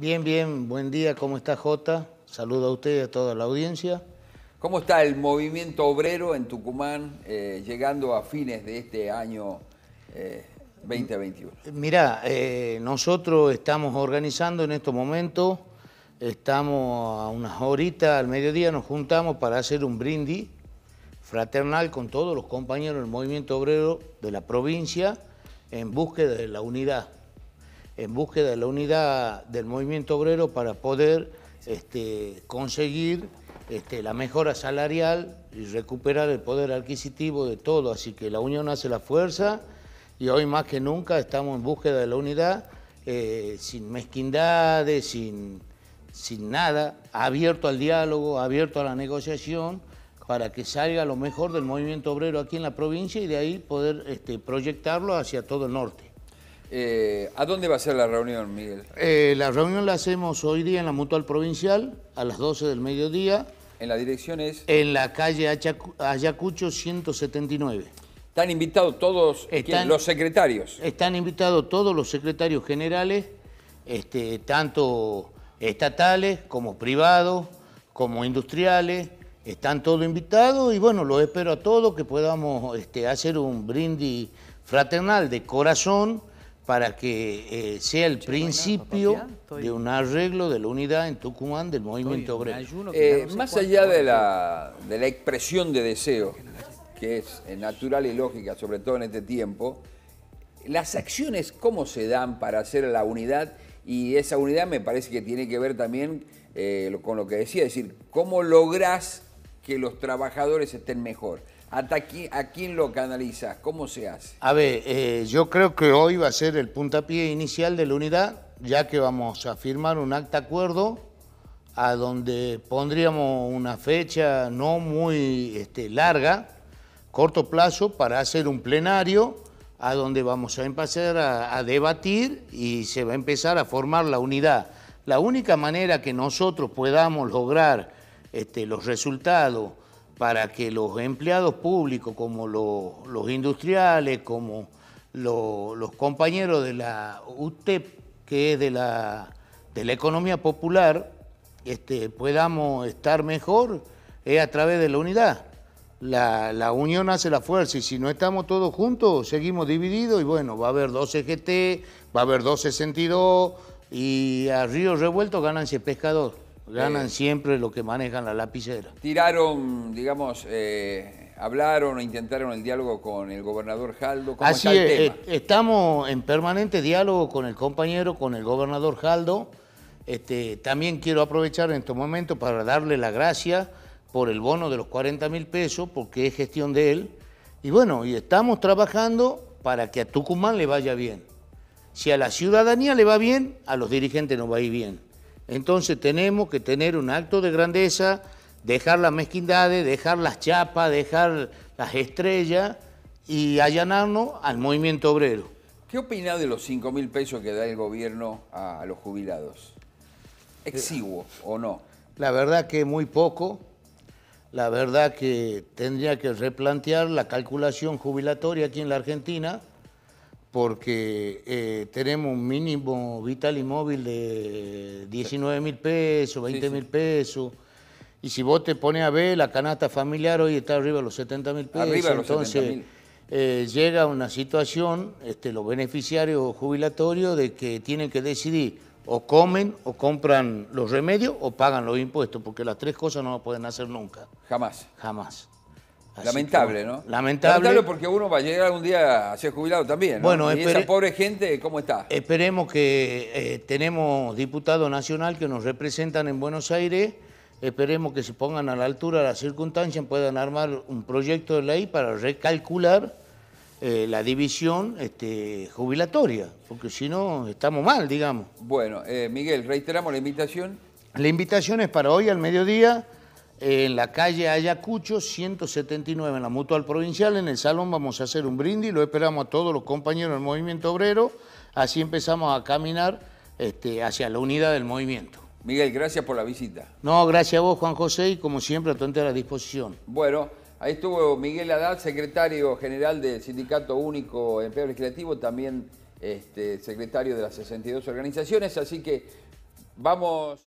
Bien, bien, buen día, ¿cómo está Jota? Saludo a usted y a toda la audiencia. ¿Cómo está el movimiento obrero en Tucumán eh, llegando a fines de este año 2021? Eh, Mirá, eh, nosotros estamos organizando en estos momentos, estamos a unas horitas al mediodía, nos juntamos para hacer un brindis fraternal con todos los compañeros del movimiento obrero de la provincia en búsqueda de la unidad en búsqueda de la unidad del movimiento obrero para poder este, conseguir este, la mejora salarial y recuperar el poder adquisitivo de todo. Así que la unión hace la fuerza y hoy más que nunca estamos en búsqueda de la unidad, eh, sin mezquindades, sin, sin nada, abierto al diálogo, abierto a la negociación para que salga lo mejor del movimiento obrero aquí en la provincia y de ahí poder este, proyectarlo hacia todo el norte. Eh, ¿A dónde va a ser la reunión, Miguel? Eh, la reunión la hacemos hoy día en la Mutual Provincial a las 12 del mediodía. ¿En la dirección es? En la calle Ayacucho 179. ¿Están invitados todos los secretarios? Están invitados todos los secretarios generales, este, tanto estatales como privados, como industriales, están todos invitados y bueno, los espero a todos que podamos este, hacer un brindis fraternal de corazón para que eh, sea el principio de un arreglo de la unidad en Tucumán del movimiento obrero. Eh, más allá de la, expresión de deseo, que es eh, natural y lógica, sobre todo en este tiempo, las acciones, ¿cómo se dan para hacer la unidad? Y esa unidad me parece que tiene que ver también con lo que decía, es decir, ¿cómo lográs que los trabajadores estén mejor? ¿Hasta aquí, a quién lo canalizas? ¿Cómo se hace? A ver, eh, yo creo que hoy va a ser el puntapié inicial de la unidad, ya que vamos a firmar un acta acuerdo a donde pondríamos una fecha no muy este, larga, corto plazo, para hacer un plenario a donde vamos a empezar a, debatir y se va a empezar a formar la unidad. La única manera que nosotros podamos lograr este, los resultados para que los empleados públicos, como los, industriales, como los, compañeros de la UTEP, que es de la, economía popular, este, podamos estar mejor, es eh, a través de la unidad. La, unión hace la fuerza y si no estamos todos juntos, seguimos divididos y bueno, va a haber 12 e GT, va a haber 12 sentidos y a Río Revuelto ganancia pescadores. Ganan eh, siempre lo que manejan la lapicera. Tiraron, digamos, eh, hablaron o intentaron el diálogo con el gobernador Jaldo. Así es, eh, estamos en permanente diálogo con el compañero, con el gobernador Jaldo. Este, también quiero aprovechar en estos momentos para darle la gracia por el bono de los 40 mil pesos, porque es gestión de él. Y bueno, y estamos trabajando para que a Tucumán le vaya bien. Si a la ciudadanía le va bien, a los dirigentes no va a ir bien. Entonces tenemos que tener un acto de grandeza, dejar las mezquindades, dejar las chapas, dejar las estrellas y allanarnos al movimiento obrero. ¿Qué opina de los 5 mil pesos que da el gobierno a, los jubilados? ¿Exiguo o no? La verdad que muy poco. La verdad que tendría que replantear la calculación jubilatoria aquí en la Argentina porque eh, tenemos un mínimo vital inmóvil de 19 mil pesos, 20 mil pesos. Y si vos te pones a ver, la canasta familiar hoy está arriba de los 70 mil pesos. Arriba de los entonces, eh, llega una situación, este, los beneficiarios jubilatorios, de que tienen que decidir o comen o compran los remedios o pagan los impuestos, porque las tres cosas no las pueden hacer nunca. Jamás. Jamás. Lamentable, ¿no? Lamentable. Lamentable porque uno va a llegar algún día a ser jubilado también. Bueno, y esa pobre gente, ¿cómo está? Esperemos que eh, tenemos diputados nacional que nos representan en Buenos Aires. Esperemos que se pongan a la altura de las circunstancias, puedan armar un proyecto de ley para recalcular eh, la división este, jubilatoria, porque si no estamos mal, digamos. Bueno, eh, Miguel, reiteramos la invitación. La invitación es para hoy al mediodía en la calle Ayacucho 179, en la Mutual Provincial, en el salón vamos a hacer un brindis, lo esperamos a todos los compañeros del movimiento obrero, así empezamos a caminar este, hacia la unidad del movimiento. Miguel, gracias por la visita. No, gracias a vos, Juan José, y como siempre, a tu entera disposición. Bueno, ahí estuvo Miguel Haddad, secretario general del Sindicato Único de Empleo Legislativo, también este, secretario de las 62 organizaciones, así que vamos...